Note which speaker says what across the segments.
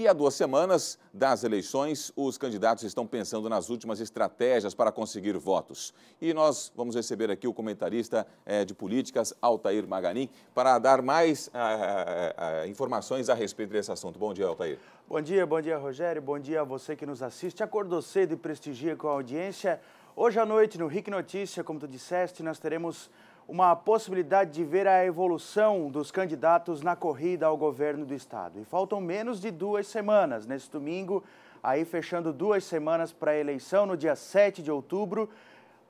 Speaker 1: E há duas semanas das eleições, os candidatos estão pensando nas últimas estratégias para conseguir votos. E nós vamos receber aqui o comentarista eh, de políticas, Altair Maganin, para dar mais eh, eh, informações a respeito desse assunto. Bom dia, Altair.
Speaker 2: Bom dia, bom dia, Rogério. Bom dia a você que nos assiste. Acordou cedo e prestigia com a audiência. Hoje à noite, no RIC Notícia, como tu disseste, nós teremos uma possibilidade de ver a evolução dos candidatos na corrida ao governo do estado. E faltam menos de duas semanas. Nesse domingo, aí fechando duas semanas para a eleição, no dia 7 de outubro,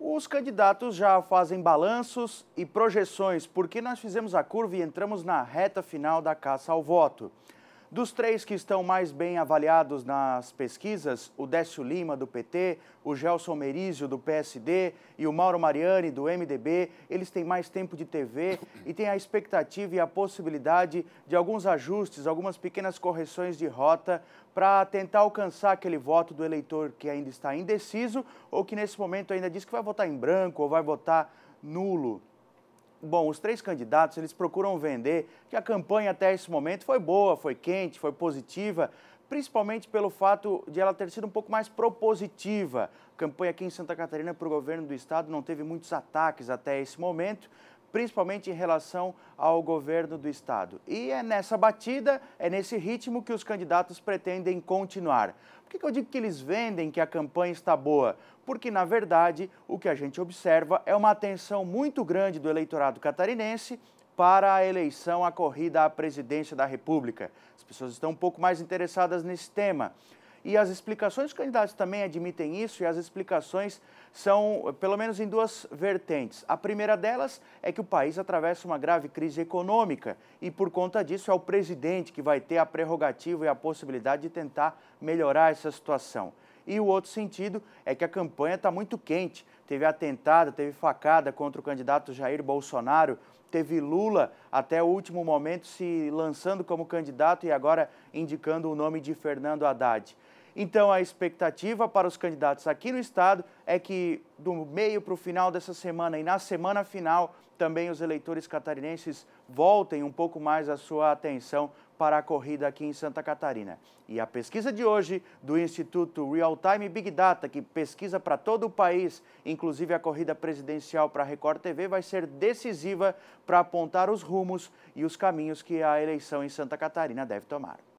Speaker 2: os candidatos já fazem balanços e projeções, porque nós fizemos a curva e entramos na reta final da caça ao voto. Dos três que estão mais bem avaliados nas pesquisas, o Décio Lima, do PT, o Gelson Merizio, do PSD, e o Mauro Mariani, do MDB, eles têm mais tempo de TV e têm a expectativa e a possibilidade de alguns ajustes, algumas pequenas correções de rota para tentar alcançar aquele voto do eleitor que ainda está indeciso ou que nesse momento ainda diz que vai votar em branco ou vai votar nulo. Bom, os três candidatos, eles procuram vender que a campanha até esse momento foi boa, foi quente, foi positiva, principalmente pelo fato de ela ter sido um pouco mais propositiva. A campanha aqui em Santa Catarina para o governo do estado não teve muitos ataques até esse momento, principalmente em relação ao governo do Estado. E é nessa batida, é nesse ritmo que os candidatos pretendem continuar. Por que eu digo que eles vendem que a campanha está boa? Porque, na verdade, o que a gente observa é uma atenção muito grande do eleitorado catarinense para a eleição, a corrida à presidência da República. As pessoas estão um pouco mais interessadas nesse tema e as explicações, os candidatos também admitem isso, e as explicações são, pelo menos, em duas vertentes. A primeira delas é que o país atravessa uma grave crise econômica e, por conta disso, é o presidente que vai ter a prerrogativa e a possibilidade de tentar melhorar essa situação. E o outro sentido é que a campanha está muito quente. Teve atentado, teve facada contra o candidato Jair Bolsonaro, teve Lula até o último momento se lançando como candidato e agora indicando o nome de Fernando Haddad. Então, a expectativa para os candidatos aqui no estado é que, do meio para o final dessa semana e na semana final, também os eleitores catarinenses voltem um pouco mais a sua atenção para a corrida aqui em Santa Catarina. E a pesquisa de hoje do Instituto Real Time Big Data, que pesquisa para todo o país, inclusive a corrida presidencial para a Record TV, vai ser decisiva para apontar os rumos e os caminhos que a eleição em Santa Catarina deve tomar.